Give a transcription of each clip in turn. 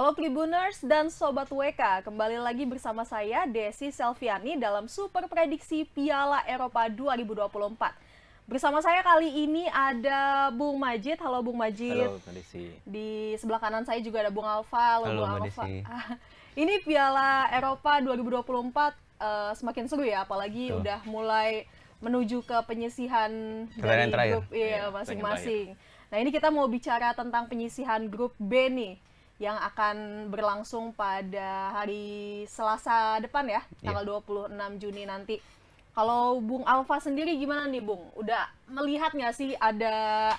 Halo Tribuners dan Sobat WK, kembali lagi bersama saya Desi Selviani dalam Super Prediksi Piala Eropa 2024. Bersama saya kali ini ada Bung Majid. Halo Bung Majid. Halo Desi. Di sebelah kanan saya juga ada Bung Alfa. Halo, Halo Bung Alfa. ini Piala Eropa 2024 uh, eh, semakin seru ya, apalagi Tuh. udah mulai menuju ke penyisihan Keren dari grup iya, iya, masing-masing. ya, nah ini kita mau bicara tentang penyisihan grup B nih yang akan berlangsung pada hari Selasa depan ya, iya. tanggal yeah. 26 Juni nanti. Kalau Bung Alfa sendiri gimana nih Bung? Udah melihat nggak sih ada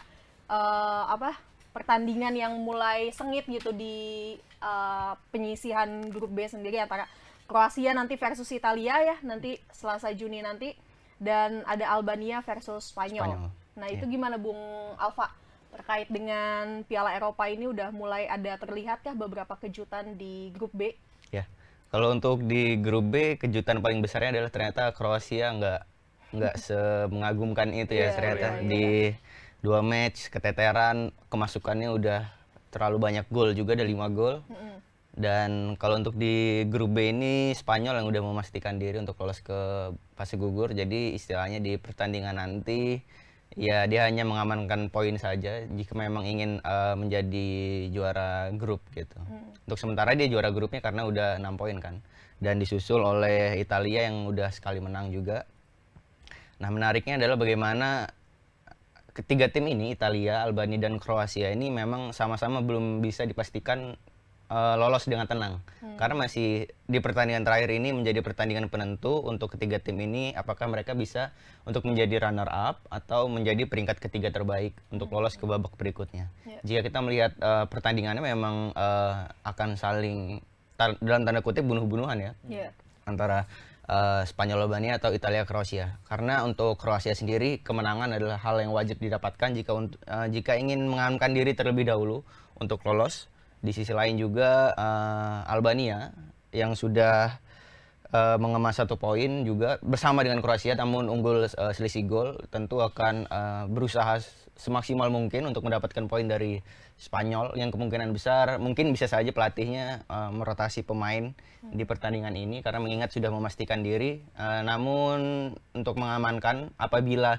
uh, apa pertandingan yang mulai sengit gitu di uh, penyisihan grup B sendiri antara Kroasia nanti versus Italia ya nanti Selasa Juni nanti dan ada Albania versus Spanyol. Spanyol. Nah yeah. itu iya. gimana Bung Alfa? terkait dengan Piala Eropa ini udah mulai ada terlihat ya beberapa kejutan di grup B? Ya, kalau untuk di grup B kejutan paling besarnya adalah ternyata Kroasia nggak nggak semengagumkan itu ya yeah, ternyata yeah, yeah. di dua match keteteran kemasukannya udah terlalu banyak gol juga ada lima gol. Mm -hmm. Dan kalau untuk di grup B ini Spanyol yang udah memastikan diri untuk lolos ke fase gugur. Jadi istilahnya di pertandingan nanti Ya, dia hanya mengamankan poin saja jika memang ingin uh, menjadi juara grup gitu. Hmm. Untuk sementara dia juara grupnya karena udah enam poin kan. Dan disusul oleh Italia yang udah sekali menang juga. Nah, menariknya adalah bagaimana ketiga tim ini Italia, Albania dan Kroasia ini memang sama-sama belum bisa dipastikan uh, lolos dengan tenang. Hmm. Karena masih di pertandingan terakhir ini menjadi pertandingan penentu untuk ketiga tim ini apakah mereka bisa untuk menjadi runner up atau menjadi peringkat ketiga terbaik untuk hmm. lolos ke babak berikutnya. Yeah. Jika kita melihat uh, pertandingannya memang uh, akan saling tar dalam tanda kutip bunuh-bunuhan ya. Yeah. Antara uh, Spanyol Albania atau Italia Kroasia. Karena untuk Kroasia sendiri kemenangan adalah hal yang wajib didapatkan jika uh, jika ingin mengamankan diri terlebih dahulu untuk lolos di sisi lain juga uh, Albania yang sudah uh, mengemas satu poin juga bersama dengan Kroasia namun unggul uh, selisih gol tentu akan uh, berusaha semaksimal mungkin untuk mendapatkan poin dari Spanyol yang kemungkinan besar mungkin bisa saja pelatihnya uh, merotasi pemain hmm. di pertandingan ini karena mengingat sudah memastikan diri uh, namun untuk mengamankan apabila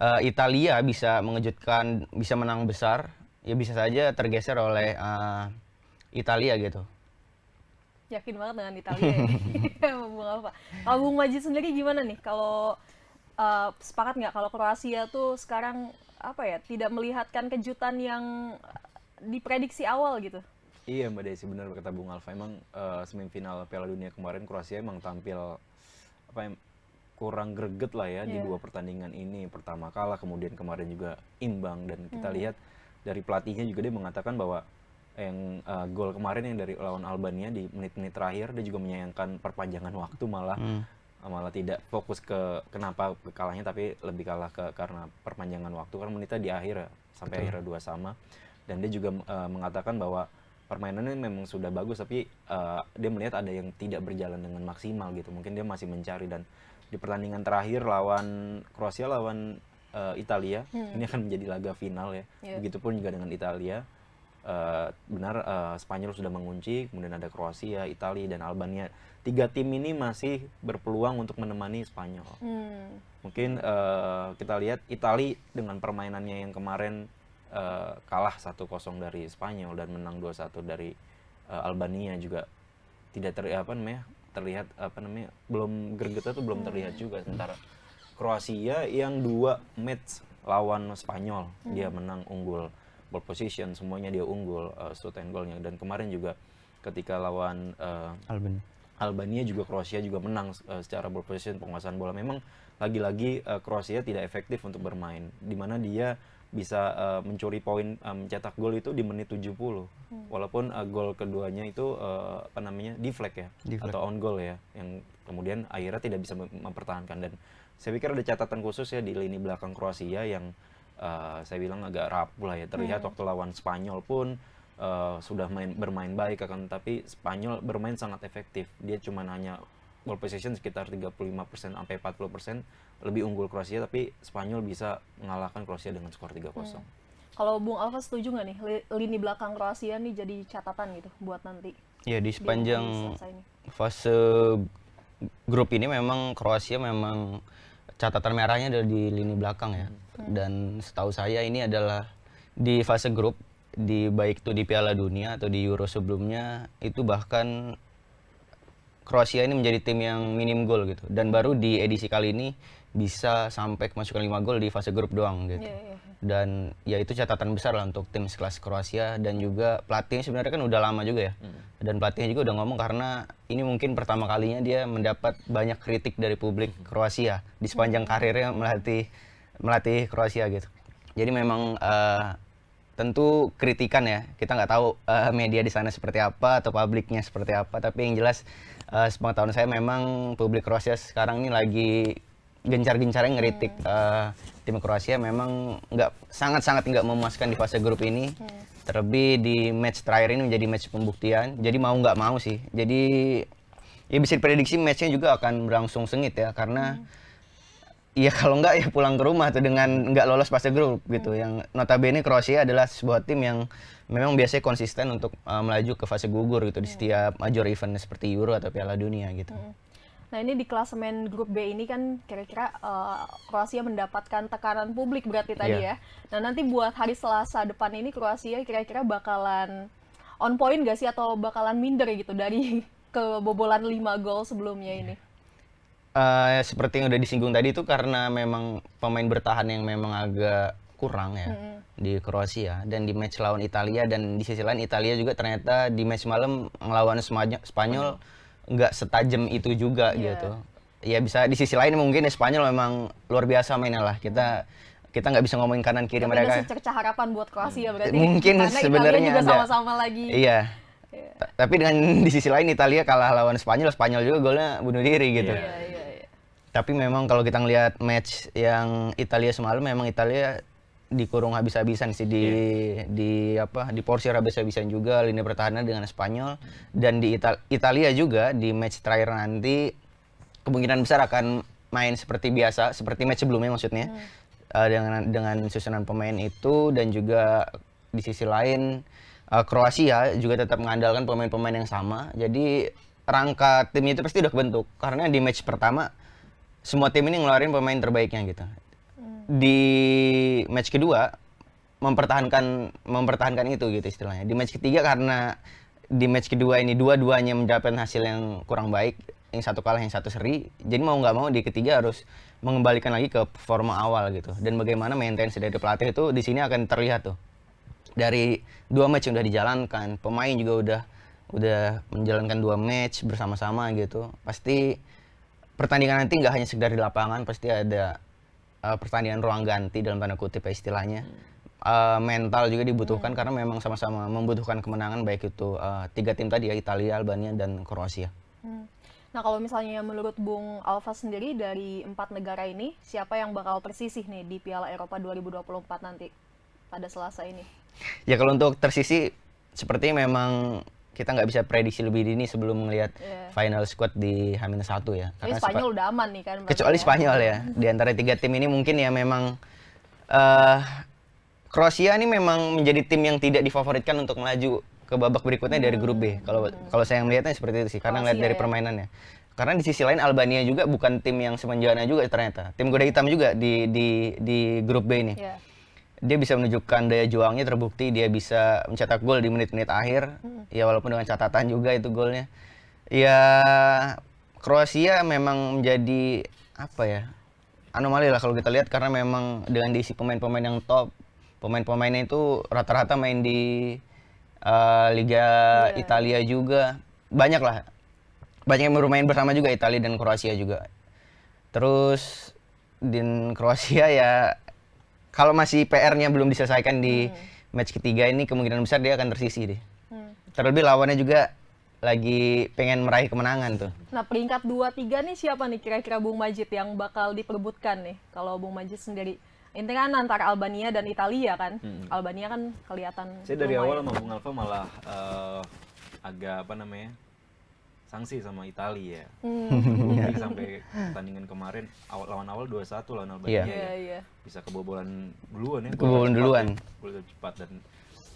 uh, Italia bisa mengejutkan bisa menang besar ya bisa saja tergeser oleh uh, Italia gitu yakin banget dengan Italia ya. Alfa. Kalau Bung Majid sendiri gimana nih kalau uh, sepakat nggak kalau Kroasia tuh sekarang apa ya tidak melihatkan kejutan yang diprediksi awal gitu? Iya Mbak Desi benar kata Bung Alfa emang uh, semifinal Piala Dunia kemarin Kroasia emang tampil apa yang kurang greget lah ya yeah. di iya. dua pertandingan ini pertama kalah kemudian kemarin juga imbang dan kita hmm. lihat dari pelatihnya juga dia mengatakan bahwa yang uh, gol kemarin yang dari lawan Albania di menit-menit terakhir dia juga menyayangkan perpanjangan waktu malah hmm. malah tidak fokus ke kenapa kalahnya tapi lebih kalah ke karena perpanjangan waktu karena menitnya di akhir ya, sampai Betul. akhirnya dua sama dan dia juga uh, mengatakan bahwa permainannya memang sudah bagus tapi uh, dia melihat ada yang tidak berjalan dengan maksimal gitu mungkin dia masih mencari dan di pertandingan terakhir lawan Kroasia lawan uh, Italia. Hmm. Ini akan menjadi laga final ya. Yeah. Begitupun juga dengan Italia. Uh, benar uh, Spanyol sudah mengunci, kemudian ada Kroasia, Italia dan Albania. Tiga tim ini masih berpeluang untuk menemani Spanyol. Hmm. Mungkin uh, kita lihat Italia dengan permainannya yang kemarin uh, kalah 1-0 dari Spanyol dan menang 2-1 dari uh, Albania juga tidak ter apa namanya terlihat apa namanya belum gergetnya tuh belum terlihat hmm. juga sementara hmm Kroasia yang dua match lawan Spanyol hmm. dia menang unggul ball position semuanya dia unggul uh, shoot and goalnya dan kemarin juga ketika lawan uh, Albania Albania juga Kroasia juga menang uh, secara ball position penguasaan bola memang lagi-lagi uh, Kroasia tidak efektif untuk bermain di mana dia bisa uh, mencuri poin uh, mencetak gol itu di menit 70 hmm. walaupun uh, gol keduanya itu uh, apa namanya deflect ya deflect. atau on goal ya yang kemudian akhirnya tidak bisa mempertahankan dan saya pikir ada catatan khusus ya di lini belakang Kroasia yang uh, saya bilang agak rapuh lah ya terlihat hmm. waktu lawan Spanyol pun uh, sudah main bermain baik akan tapi Spanyol bermain sangat efektif dia cuma hanya ball position sekitar 35% sampai 40% lebih unggul Kroasia tapi Spanyol bisa mengalahkan Kroasia dengan skor 3-0. Hmm. Kalau Bung Alfa setuju nggak nih lini belakang Kroasia nih jadi catatan gitu buat nanti? Ya di sepanjang di fase grup ini memang Kroasia memang catatan merahnya ada di lini belakang ya. Hmm. Dan setahu saya ini adalah di fase grup di baik itu di Piala Dunia atau di Euro sebelumnya itu bahkan Kroasia ini menjadi tim yang minim gol gitu dan baru di edisi kali ini bisa sampai kemasukan lima gol di fase grup doang gitu. Yeah, yeah. Iya. Dan ya itu catatan besar lah untuk tim sekelas Kroasia dan juga pelatihnya sebenarnya kan udah lama juga ya. Mm. Dan pelatihnya juga udah ngomong karena ini mungkin pertama kalinya dia mendapat banyak kritik dari publik Kroasia di sepanjang karirnya melatih melatih Kroasia gitu. Jadi memang uh, tentu kritikan ya kita nggak tahu uh, media di sana seperti apa atau publiknya seperti apa tapi yang jelas uh, sepengetahuan saya memang publik Kroasia sekarang ini lagi gencar-gencarnya ngeritik hmm. uh, tim Kroasia memang nggak sangat-sangat nggak memuaskan di fase grup ini hmm. terlebih di match terakhir ini menjadi match pembuktian jadi mau nggak mau sih jadi ya bisa diprediksi matchnya juga akan berlangsung sengit ya karena hmm Iya kalau enggak ya pulang ke rumah tuh dengan enggak lolos fase grup gitu. Hmm. Yang notabene Kroasia adalah sebuah tim yang memang biasanya konsisten untuk uh, melaju ke fase gugur gitu di hmm. setiap major event seperti Euro atau Piala Dunia gitu. Hmm. Nah ini di klasemen grup B ini kan kira-kira uh, eh, Kroasia mendapatkan tekanan publik berarti tadi yeah. ya. Nah nanti buat hari Selasa depan ini Kroasia kira-kira bakalan on point gak sih atau bakalan minder gitu dari kebobolan 5 gol sebelumnya ini? uh, seperti yang udah disinggung tadi itu karena memang pemain bertahan yang memang agak kurang ya -hmm. di Kroasia dan di match lawan Italia dan di sisi lain Italia juga ternyata di match malam melawan Spanyol nggak mm. setajam itu juga yeah. gitu ya bisa di sisi lain mungkin ya Spanyol memang luar biasa mainnya lah kita kita nggak bisa ngomongin kanan kiri mereka. Ada secerca harapan buat Kroasia berarti. Mungkin sebenarnya juga sama-sama lagi. Iya Yeah. Tapi dengan di sisi lain Italia kalah lawan Spanyol, Spanyol juga golnya bunuh diri iya, gitu. Yeah. Yeah, yeah, Tapi memang kalau kita ngelihat match yang Italia semalam, memang Italia dikurung habis-habisan sih di yeah. di apa di porsi habis-habisan juga lini pertahanan dengan Spanyol dan di Ital Italia juga di match terakhir nanti kemungkinan besar akan main seperti biasa seperti match sebelumnya maksudnya mm. uh, dengan dengan susunan pemain itu dan juga di sisi lain uh, Kroasia juga tetap mengandalkan pemain-pemain yang sama. Jadi rangka timnya itu pasti udah kebentuk karena di match pertama semua tim ini ngeluarin pemain terbaiknya gitu. Hmm. Di match kedua mempertahankan mempertahankan itu gitu istilahnya. Di match ketiga karena di match kedua ini dua-duanya mendapatkan hasil yang kurang baik, yang satu kalah yang satu seri. Jadi mau nggak mau di ketiga harus mengembalikan lagi ke performa awal gitu. Dan bagaimana maintain dari pelatih itu di sini akan terlihat tuh dari dua match yang udah dijalankan pemain juga udah udah menjalankan dua match bersama-sama gitu pasti pertandingan nanti nggak hanya sekedar di lapangan pasti ada uh, pertandingan ruang ganti dalam tanda kutip ya istilahnya uh, mental juga dibutuhkan hmm. karena memang sama-sama membutuhkan kemenangan baik itu uh, tiga tim tadi ya Italia Albania dan Kroasia hmm. Nah, kalau misalnya menurut Bung Alfa sendiri dari empat negara ini, siapa yang bakal tersisih nih di Piala Eropa 2024 nanti pada Selasa ini? ya kalau untuk tersisi seperti memang kita nggak bisa prediksi lebih dini sebelum melihat yeah. final squad di Hamin satu ya. Karena Jadi Spanyol udah aman nih kan. Kecuali ya. Spanyol ya. Di antara tiga tim ini mungkin ya memang uh, Kroasia ini memang menjadi tim yang tidak difavoritkan untuk melaju ke babak berikutnya hmm. dari grup B. Hmm. Kalau hmm. kalau saya melihatnya seperti itu sih, karena melihat dari ya. permainannya. Karena di sisi lain Albania juga bukan tim yang semenjana juga ternyata. Tim kuda hitam juga di di di grup B ini. Yeah dia bisa menunjukkan daya juangnya terbukti dia bisa mencetak gol di menit-menit akhir hmm. ya walaupun dengan catatan juga itu golnya ya Kroasia memang menjadi apa ya anomali lah kalau kita lihat karena memang dengan diisi pemain-pemain yang top pemain-pemainnya itu rata-rata main di uh, Liga yeah. Italia juga banyak lah banyak yang bermain bersama juga Italia dan Kroasia juga terus di Kroasia ya kalau masih PR-nya belum diselesaikan di hmm. match ketiga ini kemungkinan besar dia akan tersisi deh. Hmm. Terlebih lawannya juga lagi pengen meraih kemenangan tuh. Nah peringkat 2-3 nih siapa nih kira-kira Bung Majid yang bakal diperebutkan nih kalau Bung Majid sendiri? intinya kan antara Albania dan Italia kan. Hmm. Albania kan kelihatan. Saya dari awal sama Bung Alfa malah uh, agak apa namanya sanksi sama Italia ya. Hmm. yeah. sampai pertandingan kemarin awal, lawan awal 2-1 lawan Albania yeah. ya. Yeah, yeah. Bisa kebobolan duluan ya. Kebobolan duluan. Ya. Kebobolan cepat dan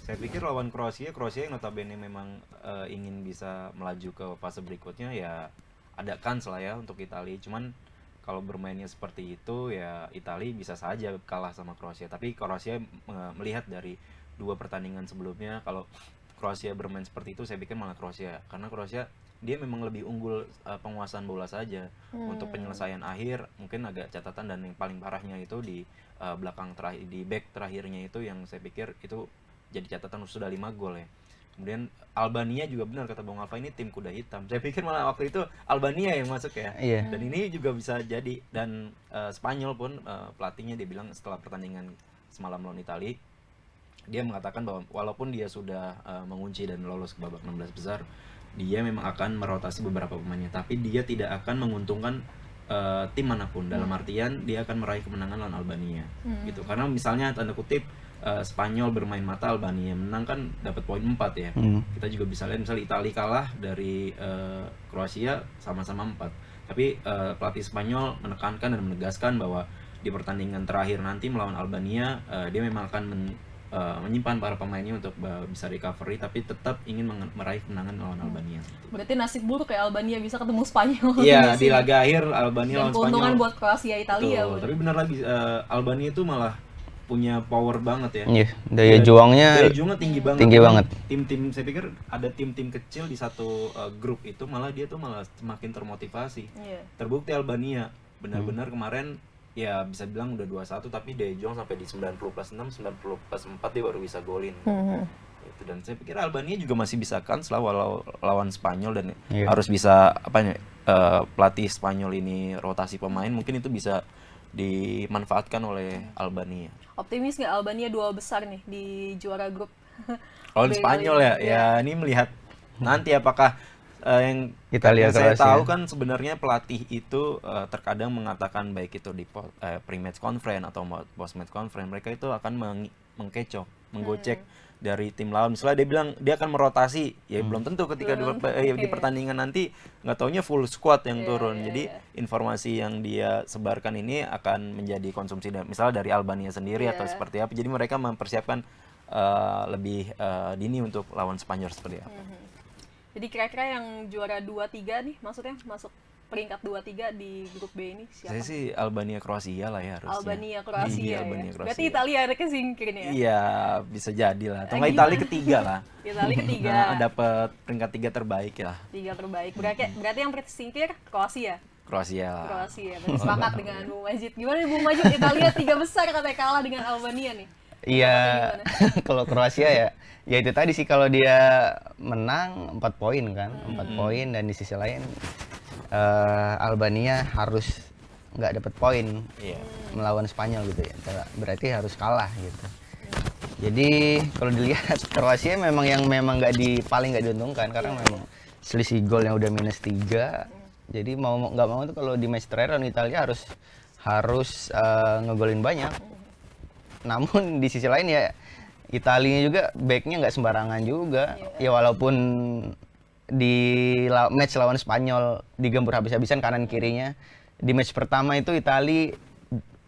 saya pikir lawan Kroasia, Kroasia yang notabene memang uh, ingin bisa melaju ke fase berikutnya ya ada kans lah ya untuk Italia. Cuman kalau bermainnya seperti itu ya Italia bisa saja kalah sama Kroasia. Tapi Kroasia uh, melihat dari dua pertandingan sebelumnya kalau Kroasia bermain seperti itu saya pikir malah Kroasia karena Kroasia dia memang lebih unggul uh, penguasaan bola saja hmm. untuk penyelesaian akhir mungkin agak catatan dan yang paling parahnya itu di uh, belakang terakhir di back terakhirnya itu yang saya pikir itu jadi catatan sudah lima gol ya kemudian Albania juga benar kata Bang Alfa ini tim kuda hitam saya pikir malah waktu itu Albania yang masuk ya yeah. dan ini juga bisa jadi dan uh, Spanyol pun uh, pelatihnya dia bilang setelah pertandingan semalam lawan Italia dia mengatakan bahwa walaupun dia sudah uh, mengunci dan lolos ke babak 16 besar dia memang akan merotasi beberapa pemainnya tapi dia tidak akan menguntungkan uh, tim manapun dalam hmm. artian dia akan meraih kemenangan lawan Albania hmm. gitu karena misalnya tanda kutip uh, Spanyol bermain mata Albania menang kan dapat poin 4 ya hmm. kita juga bisa lihat misalnya Italia kalah dari uh, Kroasia sama-sama 4 tapi uh, pelatih Spanyol menekankan dan menegaskan bahwa di pertandingan terakhir nanti melawan Albania uh, dia memang akan men uh, menyimpan para pemainnya untuk bisa recovery tapi tetap ingin meraih kemenangan lawan hmm. Albania. Berarti nasib buruk kayak Albania bisa ketemu Spanyol. Iya, di laga akhir Albania lawan Spanyol. keuntungan buat Kroasia Italia. Betul. Tapi benar lagi uh, Albania itu malah punya power banget ya. yeah, daya juangnya daya juangnya tinggi banget. Tinggi banget. Tim-tim saya pikir ada tim-tim kecil di satu uh, grup itu malah dia tuh malah semakin termotivasi. Yeah. Terbukti Albania benar-benar hmm. kemarin ya bisa bilang udah 21 tapi De Jong sampai di 90 plus 6, 90 plus 4 dia baru bisa golin. Mm -hmm. Itu dan saya pikir Albania juga masih bisa kan setelah walau lawan Spanyol dan yeah. harus bisa apa ya uh, pelatih Spanyol ini rotasi pemain mungkin itu bisa dimanfaatkan oleh Albania. Optimis nggak Albania dua besar nih di juara grup? Lawan Spanyol ya, ya ini melihat hmm. nanti apakah uh, yang kita lihat yang saya tahu ya. kan sebenarnya pelatih itu uh, terkadang mengatakan baik itu di uh, pre-match conference atau post-match conference mereka itu akan meng mengkecoh, menggocek hmm. dari tim lawan. Misalnya dia bilang dia akan merotasi, ya hmm. belum tentu ketika belum, di, okay. Iya. di pertandingan nanti nggak taunya full squad yang yeah, turun. Yeah, Jadi yeah. informasi yang dia sebarkan ini akan menjadi konsumsi misalnya dari Albania sendiri yeah. atau iya. seperti apa. Jadi mereka mempersiapkan uh, lebih uh, dini untuk lawan Spanyol seperti apa. Mm -hmm. hmm. Jadi kira-kira yang juara 2-3 nih maksudnya masuk peringkat 2-3 di grup B ini siapa? Saya sih Albania Kroasia lah ya harusnya. Albania Kroasia. Iya, ya. Albania Kroasia. Berarti Italia ada kesingkirin ya? Iya, bisa jadi lah. Atau enggak Italia ketiga lah. Italia ketiga. Nah, dapat peringkat 3 terbaik ya. 3 terbaik. Berarti berarti yang tersingkir Kroasia. Kroasia lah. Kroasia. Berarti sepakat dengan Bu Majid. Gimana nih Bung Majid Italia tiga besar katanya kalah dengan Albania nih? Iya, kalau Kroasia ya, ya itu tadi sih kalau dia menang empat poin kan, empat hmm. poin dan di sisi lain uh, Albania harus nggak dapat poin yeah. melawan Spanyol gitu ya. Berarti harus kalah gitu. Iya. Jadi kalau dilihat Kroasia memang yang memang nggak di paling nggak diuntungkan karena iya. memang selisih gol yang udah minus tiga. Jadi mau nggak mau tuh kalau di match terakhir Italia harus harus uh, ngegolin banyak namun di sisi lain ya Italinya juga backnya nggak sembarangan juga ya walaupun di match lawan Spanyol digembur habis-habisan kanan kirinya di match pertama itu Itali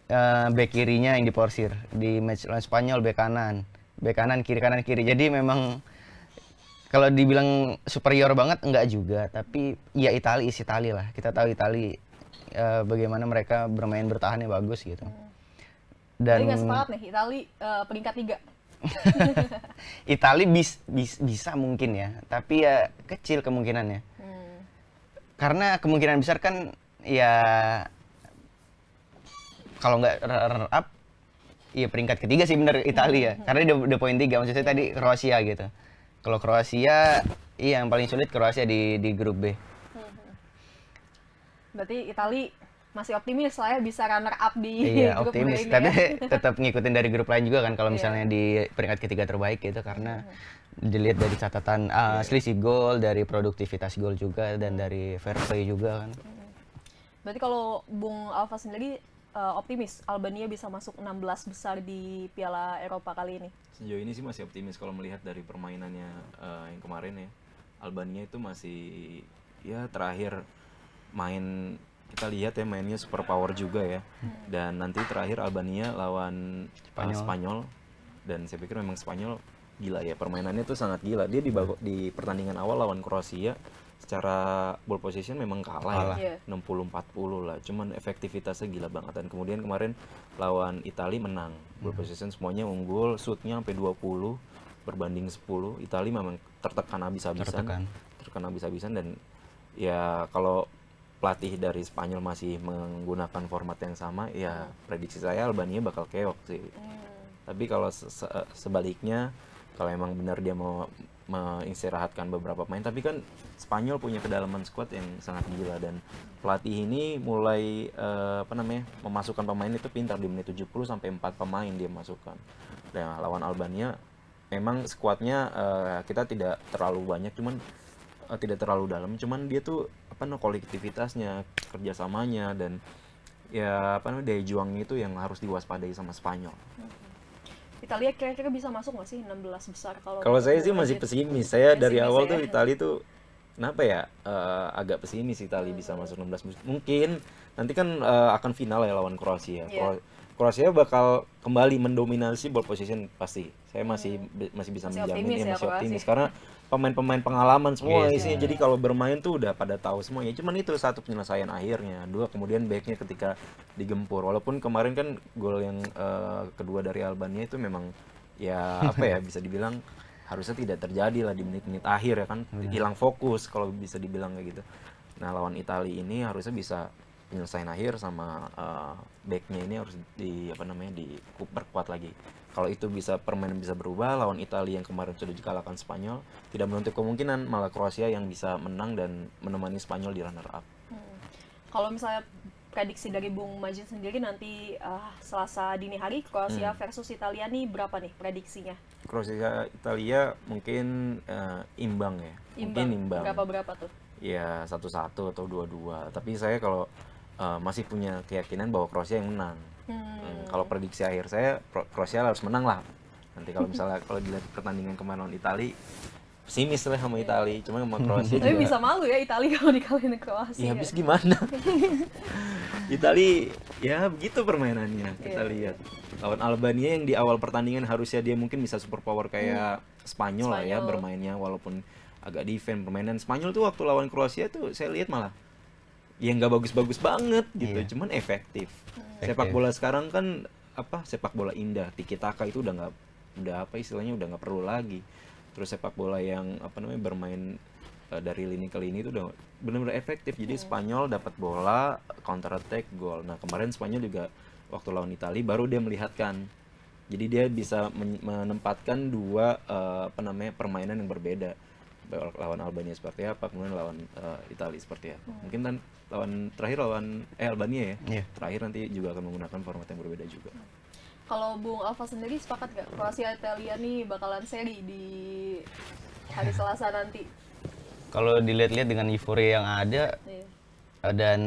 eh, back kirinya yang diporsir di match lawan Spanyol back kanan back kanan kiri kanan kiri jadi memang kalau dibilang superior banget enggak juga tapi ya Itali is Itali lah kita tahu Itali eh, bagaimana mereka bermain bertahannya bagus gitu dan nggak gak sepakat nih Itali uh, peringkat tiga Itali bis, bis, bisa mungkin ya tapi ya kecil kemungkinannya hmm. karena kemungkinan besar kan ya kalau nggak runner up ya peringkat ketiga sih bener Italia ya hmm. karena dia udah poin tiga maksudnya tadi Kroasia gitu kalau Kroasia iya yang paling sulit Kroasia di di grup B hmm. berarti Italia masih optimis lah ya bisa runner up di iya, grup optimis. Ini Tapi ya. tetap ngikutin dari grup lain juga kan kalau iya. misalnya di peringkat ketiga terbaik gitu karena iya. dilihat dari catatan uh, ah, iya. selisih gol, dari produktivitas gol juga dan dari fair play juga kan. Berarti kalau Bung Alfa sendiri uh, optimis Albania bisa masuk 16 besar di Piala Eropa kali ini? Sejauh ini sih masih optimis kalau melihat dari permainannya uh, yang kemarin ya. Albania itu masih ya terakhir main kita lihat ya mainnya super power juga ya. Dan nanti terakhir Albania lawan uh, Spanyol, uh, Spanyol. dan saya pikir memang Spanyol gila ya permainannya tuh sangat gila. Dia di di pertandingan awal lawan Kroasia secara ball position memang kalah, ya. kalah. ya. Yeah. 60-40 lah. Cuman efektivitasnya gila banget dan kemudian kemarin lawan Italia menang. Ball hmm. position semuanya unggul, shootnya sampai 20 berbanding 10. Italia memang tertekan habis-habisan. Tertekan, tertekan habis-habisan dan ya kalau pelatih dari Spanyol masih menggunakan format yang sama, ya prediksi saya Albania bakal keok sih. Hmm. Tapi kalau se sebaliknya, kalau emang benar dia mau mengistirahatkan beberapa pemain, tapi kan Spanyol punya kedalaman squad yang sangat gila dan pelatih ini mulai uh, apa namanya memasukkan pemain itu pintar di menit 70 sampai 4 pemain dia masukkan. Nah, lawan Albania memang skuadnya uh, eh, kita tidak terlalu banyak, cuman uh, tidak terlalu dalam cuman dia tuh apa no kolektivitasnya kerjasamanya dan ya apa namanya daya juangnya itu yang harus diwaspadai sama Spanyol. Hmm. Italia kira-kira bisa masuk nggak sih 16 besar kalau Kalau saya sih masih pesimis. Saya pesimis dari ya? awal ya. tuh Italia tuh kenapa ya uh, agak pesimis Italia hmm. bisa masuk 16 Mungkin nanti kan uh, akan final ya lawan Kroasia. Yeah. Kroasia bakal kembali mendominasi ball position pasti. Saya masih hmm. masih bisa masih menjamin ya, optimis ya, masih optimis karena pemain-pemain pengalaman semua yeah, isinya. Jadi kalau bermain tuh udah pada tahu semuanya. Cuman itu satu penyelesaian akhirnya. Dua kemudian backnya ketika digempur. Walaupun kemarin kan gol yang uh, kedua dari Albania itu memang ya apa ya bisa dibilang harusnya tidak terjadi lah di menit-menit akhir ya kan. Iya. Hilang fokus kalau bisa dibilang kayak gitu. Nah, lawan Italia ini harusnya bisa penyelesaian akhir sama uh, backnya ini harus di apa namanya di diperkuat lagi kalau itu bisa permainan bisa berubah lawan Italia yang kemarin sudah dikalahkan Spanyol tidak menutup kemungkinan malah Kroasia yang bisa menang dan menemani Spanyol di runner up hmm. kalau misalnya prediksi dari Bung Majid sendiri nanti uh, Selasa dini hari Kroasia hmm. versus Italia nih berapa nih prediksinya? Kroasia Italia mungkin uh, imbang ya. Imbang. Mungkin imbang. Berapa berapa tuh? Ya satu-satu atau dua-dua. Tapi saya kalau uh, masih punya keyakinan bahwa Kroasia yang menang. Hmm. Hmm, kalau prediksi akhir saya Kroasia harus menang lah. Nanti kalau misalnya kalau dilihat pertandingan kemarin lawan Itali pesimis lah sama iya. Itali, cuma sama Kroasia Tapi bisa malu ya Itali kalau dikalahin Kroasia. Iya, ya habis gimana? Itali ya begitu permainannya iya. kita yeah. lihat. Lawan Albania yang di awal pertandingan harusnya dia mungkin bisa super power kayak hmm. Spanyol, Spanyol lah ya bermainnya walaupun agak defend permainan Spanyol tuh waktu lawan Kroasia tuh saya lihat malah ya nggak bagus-bagus banget gitu yeah. cuman efektif. Okay. sepak bola sekarang kan apa sepak bola indah tiki taka itu udah nggak udah apa istilahnya udah nggak perlu lagi terus sepak bola yang apa namanya bermain uh, dari lini ke lini itu udah benar-benar efektif jadi iya. Spanyol dapat bola counter attack gol nah kemarin Spanyol juga waktu lawan Italia baru dia melihatkan jadi dia bisa menempatkan dua uh, apa namanya permainan yang berbeda lawan Albania seperti apa kemudian lawan uh, Italia seperti apa mungkin dan lawan terakhir lawan eh Albania ya yeah. terakhir nanti juga akan menggunakan format yang berbeda juga kalau Bung Alfa sendiri sepakat nggak Kroasia Italia nih bakalan seri di hari Selasa nanti kalau dilihat-lihat dengan euforia yang ada yeah. dan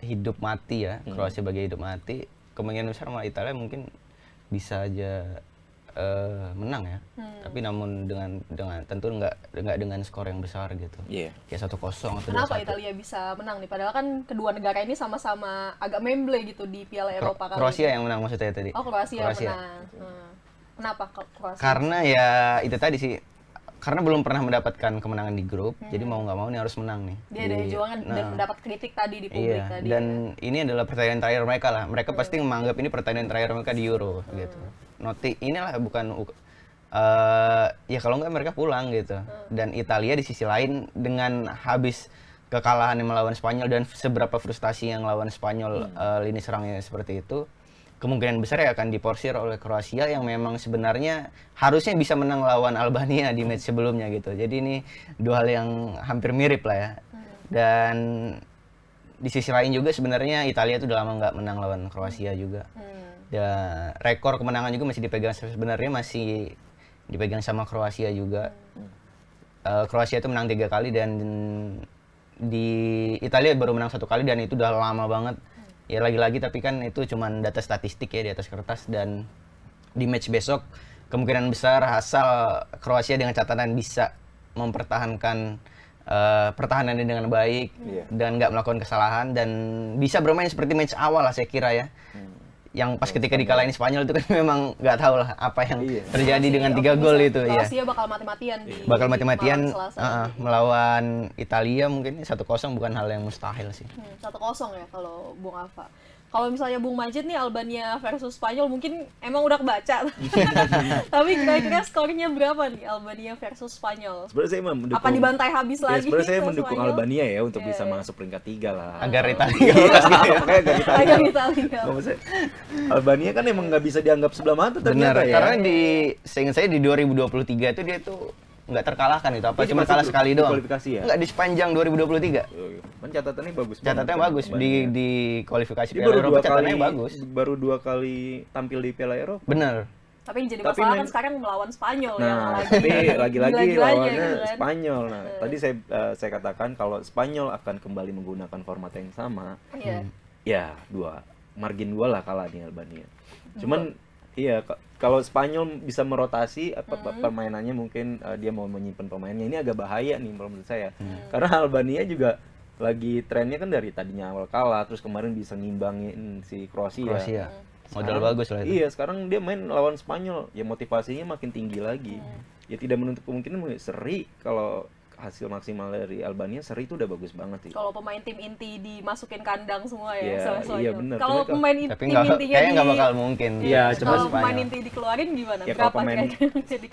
hidup mati ya hmm. Kroasia hmm. bagi hidup mati kemungkinan besar sama Italia mungkin bisa aja uh, menang ya. Hmm. Tapi namun dengan dengan tentu nggak nggak dengan skor yang besar gitu. Iya. Yeah. Kayak satu kosong atau Kenapa Italia bisa menang nih? Padahal kan kedua negara ini sama-sama agak memble gitu di Piala Kro Eropa kali. Kroasia yang menang maksudnya tadi. Oh Kroasia, Kroasia. menang. Hmm. Kenapa Kroasia? Karena ya itu tadi sih karena belum pernah mendapatkan kemenangan di grup, hmm. jadi mau nggak mau nih harus menang nih. Dia ada juangan nah, dan mendapat kritik tadi di publik iya, tadi. Dan ya. ini adalah pertandingan terakhir mereka lah. Mereka hmm. pasti menganggap ini pertandingan terakhir mereka di Euro hmm. gitu noti inilah bukan uh, ya kalau nggak mereka pulang gitu hmm. dan Italia di sisi lain dengan habis kekalahan yang melawan Spanyol dan seberapa frustasi yang lawan Spanyol hmm. uh, lini serangnya seperti itu kemungkinan besar ya akan diporsir oleh Kroasia yang memang sebenarnya harusnya bisa menang lawan Albania di match sebelumnya gitu. Jadi ini dua hal yang hampir mirip lah ya. Hmm. Dan di sisi lain juga sebenarnya Italia itu udah lama nggak menang lawan Kroasia juga. Hmm. Ya, rekor kemenangan juga masih dipegang sebenarnya masih dipegang sama Kroasia juga hmm. uh, Kroasia itu menang tiga kali dan di Italia baru menang satu kali dan itu udah lama banget hmm. ya lagi-lagi tapi kan itu cuma data statistik ya di atas kertas dan di match besok kemungkinan besar asal Kroasia dengan catatan bisa mempertahankan uh, pertahanannya dengan baik yeah. dan nggak melakukan kesalahan dan bisa bermain seperti match awal lah saya kira ya. Hmm yang pas ketika dikalahin Spanyol itu kan memang nggak tahu lah apa yang iya. terjadi Masih, iya, dengan iya. tiga gol itu iya. ya. Kroasia bakal mati-matian bakal mati-matian uh, melawan Italia mungkin satu kosong bukan hal yang mustahil sih. Hmm, satu hmm, kosong ya kalau Bung Alfa kalau misalnya Bung Majid nih Albania versus Spanyol mungkin emang udah kebaca. Tapi kira-kira skornya berapa nih Albania versus Spanyol? Sebenarnya saya mendukung. Apa dibantai habis iya, lagi? Sebenarnya saya mendukung Albania ya untuk iya, bisa iya. masuk peringkat tiga lah. Agar Italia. Agar Italia. Agar Italia. Albania kan emang nggak bisa dianggap sebelah mata ternyata Benar, ya. Karena di seingat saya di 2023 itu dia tuh nggak terkalahkan itu apa cuma kalah sekali doang kualifikasi ya nggak di sepanjang 2023 iya. kan catatannya bagus catatannya bagus di iya. di kualifikasi Jadi Piala Eropa catatannya bagus baru dua kali tampil di Piala Eropa bener tapi yang jadi tapi masalah kan sekarang melawan Spanyol ya, nah, ya tapi lagi-lagi ya, lawannya gitu kan. Spanyol nah hmm. tadi saya uh, saya katakan kalau Spanyol akan kembali menggunakan format yang sama yeah. ya dua margin dua lah kalah nih Albania cuman hmm Iya, kalau Spanyol bisa merotasi apa eh, hmm. permainannya mungkin uh, dia mau menyimpan pemainnya. Ini agak bahaya nih menurut saya. Hmm. Karena Albania juga lagi trennya kan dari tadinya awal kalah terus kemarin bisa ngimbangin si Kroasia. Kroasia. Mm-hmm. Modal bagus lah itu. Iya, sekarang dia main lawan Spanyol, ya motivasinya makin tinggi lagi. Hmm. Ya tidak menutup kemungkinan seri kalau hasil maksimal dari Albania seri itu udah bagus banget sih. Kalau pemain tim inti dimasukin kandang semua ya. Yeah, Iya, iya benar. Kalau pemain inti tapi tim gak, intinya kayaknya nggak bakal mungkin. Iya, ya, cuma Kalau pemain inti dikeluarin gimana? Ya, kalau pemain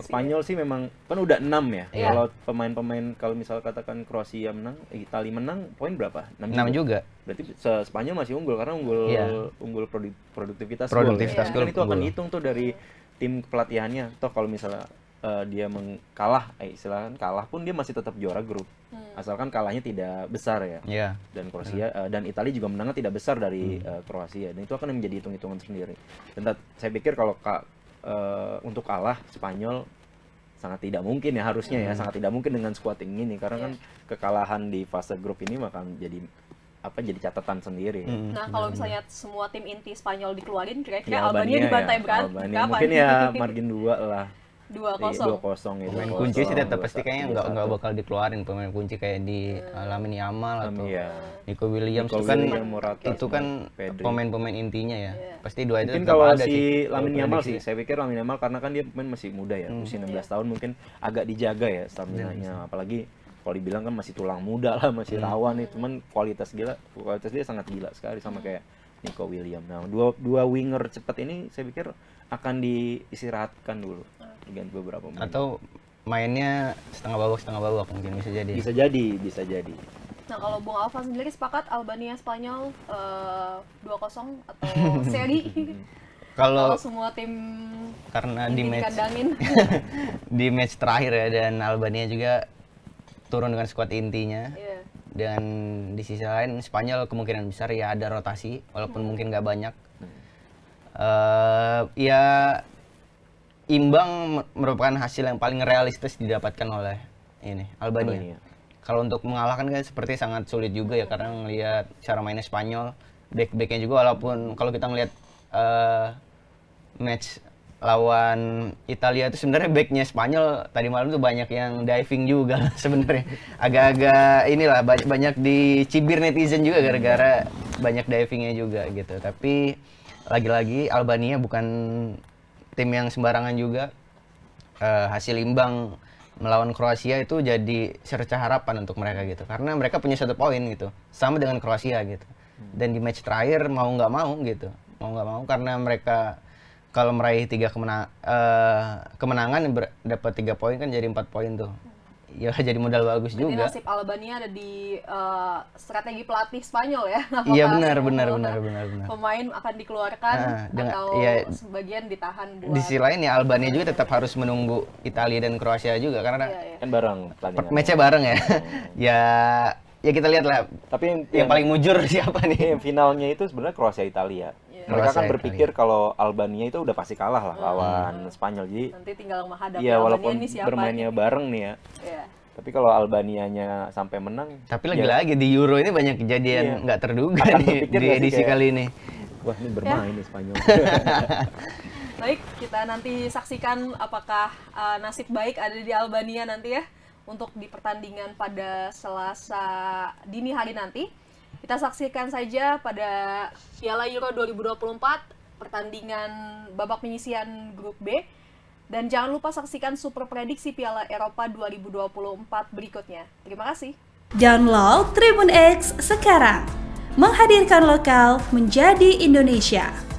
Spanyol sih memang kan udah 6 ya. Yeah. Kalau pemain-pemain kalau misal katakan Kroasia menang, eh, Italia menang, poin berapa? 6, 6 juga. juga. Berarti Spanyol masih unggul karena unggul yeah. unggul produ produktivitas. Ya. Produktivitas yeah. Kan itu akan hitung tuh dari tim pelatihannya. Toh kalau misalnya uh, dia mengkalah, eh, istilahnya kan kalah pun dia masih tetap juara grup hmm. asalkan kalahnya tidak besar ya yeah. dan Kroasia hmm. uh, dan Italia juga menangnya tidak besar dari hmm. uh, Kroasia dan itu akan menjadi hitung-hitungan sendiri dan saya pikir kalau kak uh, untuk kalah Spanyol sangat tidak mungkin ya harusnya ya. hmm. ya sangat tidak mungkin dengan skuad ini karena yeah. kan iya. kekalahan di fase grup ini akan jadi apa jadi catatan sendiri. Ya. Hmm. Nah, kalau hmm. misalnya semua tim inti Spanyol dikeluarin kira-kira ya, Albania, Albania dibantai ya. berapa? Mungkin ya margin dua lah dua kosong iya, dua kosong itu pemain kunci sih tetap pasti kayaknya nggak nggak bakal dikeluarin pemain kunci kayak di hmm. Lamine Yamal atau ya. Nico Williams Nico itu kan William, Murata, itu kan pemain-pemain intinya ya yeah. pasti dua itu mungkin kalau ada si Lamine Yamal sih saya pikir Lamine Yamal karena kan dia pemain masih muda ya hmm. usia 16 yeah. Iya. tahun mungkin agak dijaga ya stamina nya iya, apalagi kalau dibilang kan masih tulang muda lah masih hmm. rawan nih cuman kualitas gila kualitas dia sangat gila sekali sama hmm. kayak Nico Williams nah dua dua winger cepat ini saya pikir akan diistirahatkan dulu ganti beberapa Atau mainnya setengah babak setengah babak mungkin bisa jadi. Bisa jadi, bisa jadi. Nah kalau Bung Alfa sendiri sepakat Albania Spanyol eh, dua kosong atau seri? kalau semua tim karena di match di match terakhir ya dan Albania juga turun dengan skuad intinya. Yeah. Dan di sisi lain Spanyol kemungkinan besar ya ada rotasi walaupun hmm. mungkin nggak banyak. Uh, ya imbang merupakan hasil yang paling realistis didapatkan oleh ini Albania. Albania. Kalau untuk mengalahkan kan seperti sangat sulit juga ya karena melihat cara mainnya Spanyol, back-backnya juga walaupun kalau kita melihat uh, eh, match lawan Italia itu sebenarnya backnya Spanyol tadi malam tuh banyak yang diving juga sebenarnya agak-agak inilah banyak, banyak dicibir netizen juga gara-gara banyak divingnya juga gitu tapi lagi-lagi Albania bukan tim yang sembarangan juga uh, hasil imbang melawan Kroasia itu jadi serca harapan untuk mereka gitu karena mereka punya satu poin gitu sama dengan Kroasia gitu dan di match terakhir mau nggak mau gitu mau nggak mau karena mereka kalau meraih tiga kemena uh, kemenangan dapat tiga poin kan jadi empat poin tuh ya jadi modal bagus Berarti juga. nasib Albania ada di uh, strategi pelatih Spanyol ya. Iya benar benar benar benar benar. Pemain akan dikeluarkan nah, dengan, atau ya, sebagian ditahan buat. Di sisi lain ya Albania juga tetap harus menunggu Italia dan Kroasia juga karena iya, iya. kan bareng matchnya bareng ya. Hmm. ya ya kita lihat lah. Tapi yang, yang paling mujur siapa nih? Iya, finalnya itu sebenarnya Kroasia Italia mereka kan berpikir ya. kalau Albania itu udah pasti kalah lah hmm. lawan Spanyol jadi nanti tinggal menghadapi ya, walaupun ini siapa bermainnya ini. Gitu. bareng nih ya yeah. tapi kalau Albanianya sampai menang tapi lagi-lagi ya. di Euro ini banyak kejadian iya. nggak yeah. terduga nih, di edisi kayak, kali ini wah ini ya. bermain yeah. Spanyol baik kita nanti saksikan apakah uh, nasib baik ada di Albania nanti ya untuk di pertandingan pada Selasa dini hari nanti kita saksikan saja pada Piala Euro 2024 pertandingan babak penyisian grup B dan jangan lupa saksikan super prediksi Piala Eropa 2024 berikutnya. Terima kasih. Download Tribun X sekarang. Menghadirkan lokal menjadi Indonesia.